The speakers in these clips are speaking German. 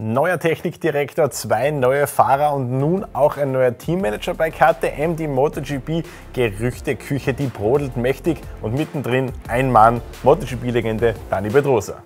Neuer Technikdirektor, zwei neue Fahrer und nun auch ein neuer Teammanager bei KTM, die MotoGP Gerüchteküche, die brodelt mächtig und mittendrin ein Mann, MotoGP-Legende Dani Pedrosa.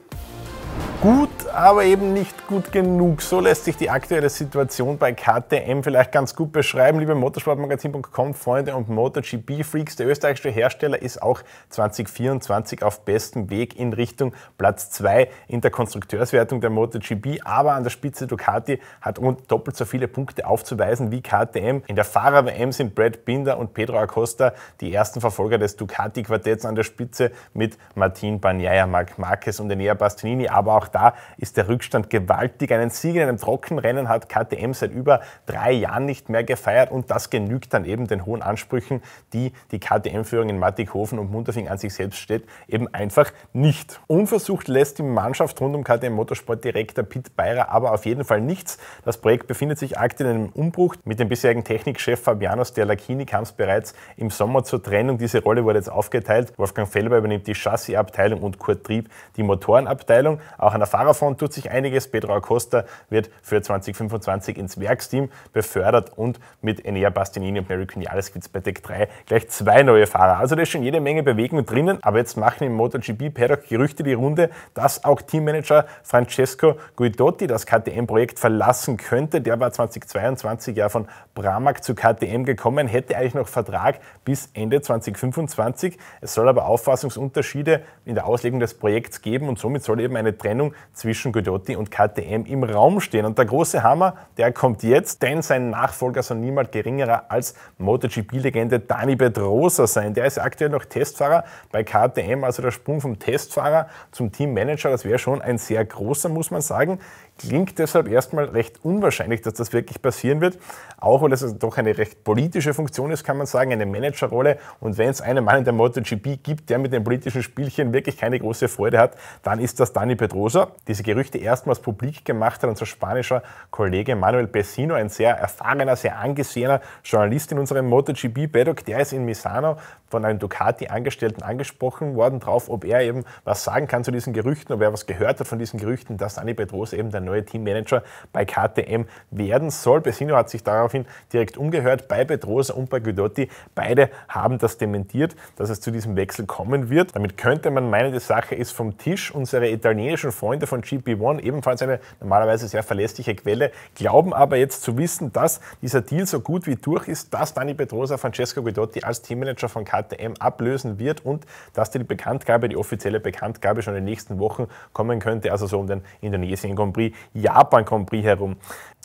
Gut, aber eben nicht gut genug. So lässt sich die aktuelle Situation bei KTM vielleicht ganz gut beschreiben. Liebe Motorsportmagazin.com Freunde und MotoGP-Freaks, der österreichische Hersteller ist auch 2024 auf bestem Weg in Richtung Platz 2 in der Konstrukteurswertung der MotoGP. Aber an der Spitze Ducati hat rund doppelt so viele Punkte aufzuweisen wie KTM. In der Fahrer-WM sind Brad Binder und Pedro Acosta die ersten Verfolger des Ducati-Quartetts an der Spitze mit Martin Bagnaia, Marc Marquez und Enea Bastianini, aber auch da ist der Rückstand gewaltig. Einen Sieg in einem Trockenrennen hat KTM seit über drei Jahren nicht mehr gefeiert und das genügt dann eben den hohen Ansprüchen, die die KTM-Führung in Mattighofen und Munterfing an sich selbst steht, eben einfach nicht. Unversucht lässt die Mannschaft rund um KTM Motorsport Direktor Pete Beirer aber auf jeden Fall nichts. Das Projekt befindet sich aktuell in einem Umbruch. Mit dem bisherigen Technikchef Fabiano Sterlachini kam es bereits im Sommer zur Trennung. Diese Rolle wurde jetzt aufgeteilt. Wolfgang Felber übernimmt die Chassisabteilung und Kurt Trieb die Motorenabteilung. Auch an der Fahrerfront tut sich einiges. Pedro Acosta wird für 2025 ins Werksteam befördert und mit Enea Bastianini und Mary Cunales gibt es bei Deck 3 gleich zwei neue Fahrer. Also da ist schon jede Menge Bewegung drinnen, aber jetzt machen im MotoGP-Paddock Gerüchte die Runde, dass auch Teammanager Francesco Guidotti das KTM-Projekt verlassen könnte. Der war 2022 ja von Pramac zu KTM gekommen, hätte eigentlich noch Vertrag bis Ende 2025. Es soll aber Auffassungsunterschiede in der Auslegung des Projekts geben und somit soll eben eine Trennung zwischen Guidotti und KTM im Raum stehen. Und der große Hammer, der kommt jetzt, denn sein Nachfolger soll niemand geringerer als MotoGP-Legende Dani Pedrosa sein. Der ist aktuell noch Testfahrer bei KTM, also der Sprung vom Testfahrer zum Teammanager, das wäre schon ein sehr großer, muss man sagen klingt deshalb erstmal recht unwahrscheinlich, dass das wirklich passieren wird, auch weil es also doch eine recht politische Funktion ist, kann man sagen, eine Managerrolle. Und wenn es einen Mann in der MotoGP gibt, der mit den politischen Spielchen wirklich keine große Freude hat, dann ist das Dani Pedrosa. Diese Gerüchte erstmals publik gemacht hat unser spanischer Kollege Manuel Pessino, ein sehr erfahrener, sehr angesehener Journalist in unserem MotoGP-Paddock, der ist in Misano von einem Ducati-Angestellten angesprochen worden drauf, ob er eben was sagen kann zu diesen Gerüchten, ob er was gehört hat von diesen Gerüchten, dass Dani Pedrosa eben der neue neue Teammanager bei KTM werden soll. Besino hat sich daraufhin direkt umgehört bei Pedrosa und bei Guidotti. Beide haben das dementiert, dass es zu diesem Wechsel kommen wird. Damit könnte man meinen, die Sache ist vom Tisch. Unsere italienischen Freunde von GP1, ebenfalls eine normalerweise sehr verlässliche Quelle, glauben aber jetzt zu wissen, dass dieser Deal so gut wie durch ist, dass Dani Pedrosa Francesco Guidotti als Teammanager von KTM ablösen wird und dass die Bekanntgabe, die offizielle Bekanntgabe schon in den nächsten Wochen kommen könnte, also so um den Indonesien Grand Prix Japan Grand Prix herum.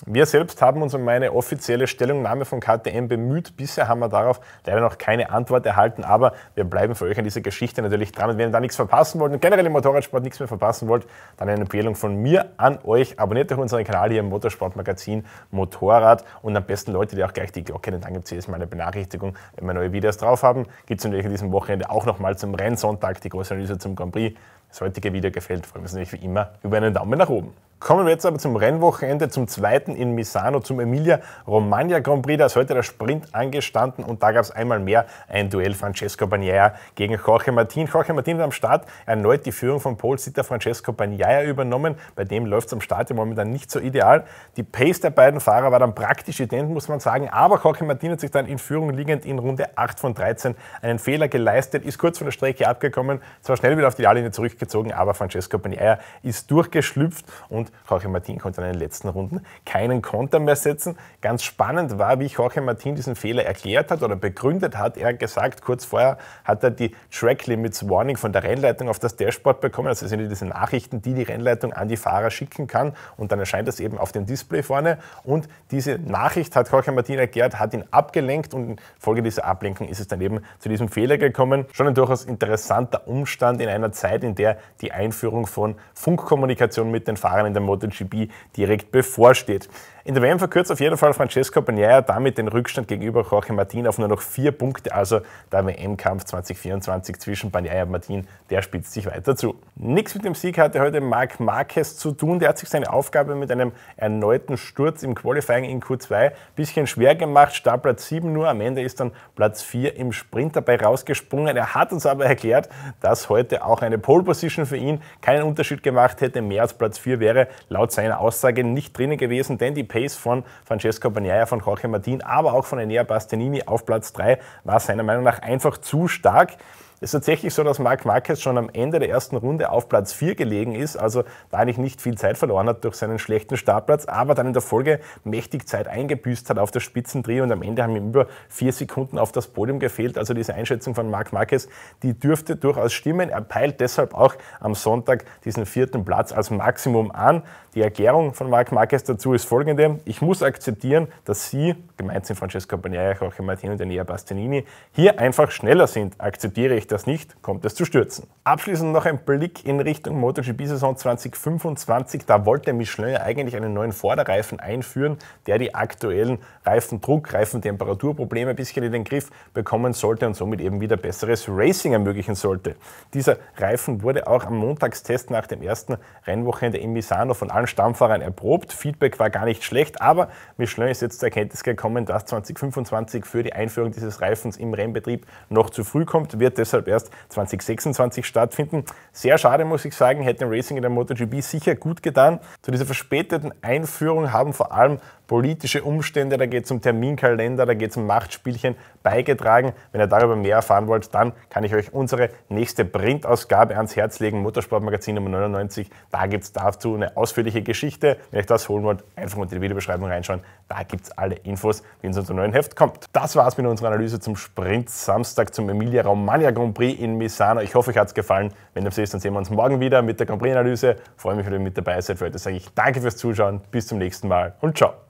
Wir selbst haben uns um eine offizielle Stellungnahme von KTM bemüht. Bisher haben wir darauf leider noch keine Antwort erhalten, aber wir bleiben für euch an dieser Geschichte natürlich dran. Und wenn ihr da nichts verpassen wollt und generell im Motorradsport nichts mehr verpassen wollt, dann eine Empfehlung von mir an euch. Abonniert euch unseren Kanal hier im Motorsportmagazin Motorrad und am besten läutet ihr auch gleich die Glocke, denn dann gibt es jedes Mal eine Benachrichtigung, wenn wir neue Videos drauf haben. Gibt es natürlich an diesem Wochenende auch nochmal zum Rennsonntag die große Analyse zum Grand Prix. Wenn das heutige Video gefällt, freuen wir uns natürlich wie immer über einen Daumen nach oben. Kommen wir jetzt aber zum Rennwochenende, zum zweiten in Misano, zum Emilia Romagna Grand Prix. Da ist heute der Sprint angestanden und da gab es einmal mehr ein Duell Francesco Bagnaia gegen Jorge Martin. Jorge Martin hat am Start erneut die Führung von Paul sitter Francesco Bagnaia übernommen. Bei dem läuft es am Start im Moment dann nicht so ideal. Die Pace der beiden Fahrer war dann praktisch ident, muss man sagen. Aber Jorge Martin hat sich dann in Führung liegend in Runde 8 von 13 einen Fehler geleistet, ist kurz von der Strecke abgekommen, zwar schnell wieder auf die Ideallinie zurückgezogen, aber Francesco Bagnaia ist durchgeschlüpft und und Jorge Martin konnte in den letzten Runden keinen Konter mehr setzen. Ganz spannend war, wie Jorge Martin diesen Fehler erklärt hat oder begründet hat. Er hat gesagt, kurz vorher hat er die Track Limits Warning von der Rennleitung auf das Dashboard bekommen. Also sind diese Nachrichten, die die Rennleitung an die Fahrer schicken kann und dann erscheint das eben auf dem Display vorne. Und diese Nachricht hat Jorge Martin erklärt, hat ihn abgelenkt und infolge dieser Ablenkung ist es dann eben zu diesem Fehler gekommen. Schon ein durchaus interessanter Umstand in einer Zeit, in der die Einführung von Funkkommunikation mit den Fahrern in der der MotoGP direkt bevorsteht. In der WM verkürzt auf jeden Fall Francesco Bagnaia damit den Rückstand gegenüber Jorge Martin auf nur noch vier Punkte. Also der WM-Kampf 2024 zwischen Bagnaia und Martin, der spitzt sich weiter zu. Nichts mit dem Sieg hatte heute Marc Marquez zu tun. Der hat sich seine Aufgabe mit einem erneuten Sturz im Qualifying in Q2 ein bisschen schwer gemacht. Startplatz 7 nur, am Ende ist dann Platz 4 im Sprint dabei rausgesprungen. Er hat uns aber erklärt, dass heute auch eine Pole Position für ihn keinen Unterschied gemacht hätte. Mehr als Platz 4 wäre laut seiner Aussage nicht drinnen gewesen, denn die Pace von Francesco Bagnaia, von Jorge Martin, aber auch von Enea Bastianini auf Platz 3 war seiner Meinung nach einfach zu stark. Es ist tatsächlich so, dass Marc Marquez schon am Ende der ersten Runde auf Platz 4 gelegen ist, also da eigentlich nicht viel Zeit verloren hat durch seinen schlechten Startplatz, aber dann in der Folge mächtig Zeit eingebüßt hat auf der Spitzendreh und am Ende haben ihm über vier Sekunden auf das Podium gefehlt. Also diese Einschätzung von Marc Marquez, die dürfte durchaus stimmen. Er peilt deshalb auch am Sonntag diesen vierten Platz als Maximum an. Die Erklärung von Marc Marquez dazu ist folgende. Ich muss akzeptieren, dass Sie, gemeint sind Francesco Bagnaia, Jorge Martin und Enea Bastianini, hier einfach schneller sind. Akzeptiere ich ich das nicht, kommt es zu Stürzen. Abschließend noch ein Blick in Richtung MotoGP-Saison 2025. Da wollte Michelin ja eigentlich einen neuen Vorderreifen einführen, der die aktuellen Reifendruck, Reifentemperaturprobleme ein bisschen in den Griff bekommen sollte und somit eben wieder besseres Racing ermöglichen sollte. Dieser Reifen wurde auch am Montagstest nach dem ersten Rennwochenende in Misano von allen Stammfahrern erprobt. Feedback war gar nicht schlecht, aber Michelin ist jetzt zur Erkenntnis gekommen, dass 2025 für die Einführung dieses Reifens im Rennbetrieb noch zu früh kommt, wird deshalb deshalb erst 2026 stattfinden. Sehr schade, muss ich sagen, hätte dem Racing in der MotoGP sicher gut getan. Zu dieser verspäteten Einführung haben vor allem politische Umstände, da geht es um Terminkalender, da geht es um Machtspielchen beigetragen. Wenn ihr darüber mehr erfahren wollt, dann kann ich euch unsere nächste Printausgabe ans Herz legen, Motorsportmagazin Nummer 99. Da gibt es dazu eine ausführliche Geschichte. Wenn ihr euch das holen wollt, einfach mal in die Videobeschreibung reinschauen. Da gibt es alle Infos, wie es unser neuen Heft kommt. Das war's mit unserer Analyse zum Sprint Samstag zum Emilia Romagna Grand Prix in Misano. Ich hoffe, euch hat's gefallen. Wenn ihr es seht, dann sehen wir uns morgen wieder mit der Grand Prix-Analyse. Freue mich, wenn ihr mit dabei seid. Für heute sage ich danke fürs Zuschauen, bis zum nächsten Mal und ciao.